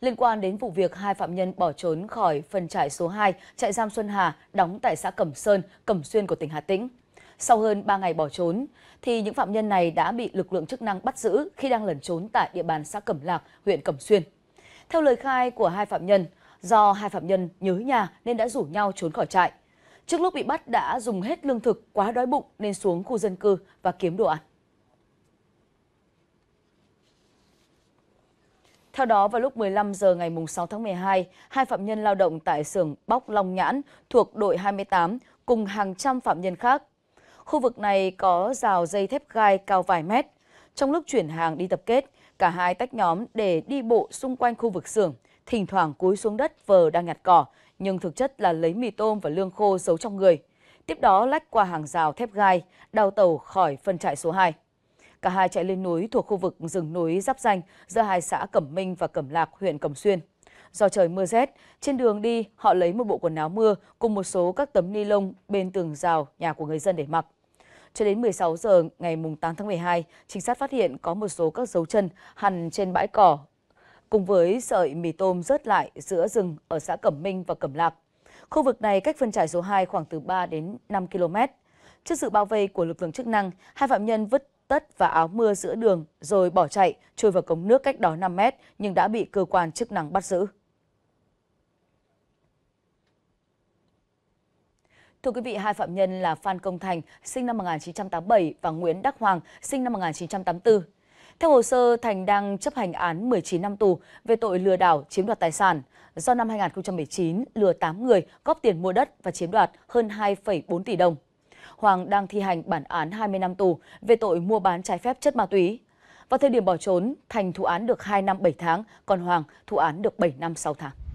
liên quan đến vụ việc hai phạm nhân bỏ trốn khỏi phần trại số 2, trại giam Xuân Hà, đóng tại xã Cẩm Sơn, Cẩm Xuyên của tỉnh Hà Tĩnh. Sau hơn 3 ngày bỏ trốn, thì những phạm nhân này đã bị lực lượng chức năng bắt giữ khi đang lẩn trốn tại địa bàn xã Cẩm Lạc, huyện Cẩm Xuyên. Theo lời khai của hai phạm nhân, do hai phạm nhân nhớ nhà nên đã rủ nhau trốn khỏi trại. Trước lúc bị bắt đã dùng hết lương thực quá đói bụng nên xuống khu dân cư và kiếm đồ ăn. Theo đó, vào lúc 15 giờ ngày 6 tháng 12, hai phạm nhân lao động tại xưởng Bóc Long Nhãn thuộc đội 28 cùng hàng trăm phạm nhân khác. Khu vực này có rào dây thép gai cao vài mét. Trong lúc chuyển hàng đi tập kết, cả hai tách nhóm để đi bộ xung quanh khu vực xưởng, thỉnh thoảng cúi xuống đất vờ đang nhặt cỏ, nhưng thực chất là lấy mì tôm và lương khô giấu trong người. Tiếp đó lách qua hàng rào thép gai, đào tàu khỏi phân trại số 2. Cả hai chạy lên núi thuộc khu vực rừng núi giáp danh giữa hai xã Cẩm Minh và Cẩm Lạc, huyện Cẩm Xuyên. Do trời mưa rét, trên đường đi họ lấy một bộ quần áo mưa cùng một số các tấm ni lông bên tường rào nhà của người dân để mặc. Cho đến 16 giờ ngày 8 tháng 12, trinh sát phát hiện có một số các dấu chân hằn trên bãi cỏ cùng với sợi mì tôm rớt lại giữa rừng ở xã Cẩm Minh và Cẩm Lạc. Khu vực này cách phân trại số 2 khoảng từ 3 đến 5 km. Trước sự bao vây của lực lượng chức năng, hai phạm nhân vứt tất và áo mưa giữa đường rồi bỏ chạy, trôi vào cống nước cách đó 5 mét nhưng đã bị cơ quan chức năng bắt giữ. Thưa quý vị, hai phạm nhân là Phan Công Thành, sinh năm 1987 và Nguyễn Đắc Hoàng, sinh năm 1984. Theo hồ sơ, Thành đang chấp hành án 19 năm tù về tội lừa đảo chiếm đoạt tài sản. Do năm 2019 lừa 8 người góp tiền mua đất và chiếm đoạt hơn 2,4 tỷ đồng. Hoàng đang thi hành bản án 20 năm tù về tội mua bán trái phép chất ma túy. Vào thời điểm bỏ trốn, Thành thụ án được 2 năm 7 tháng, còn Hoàng thụ án được 7 năm 6 tháng.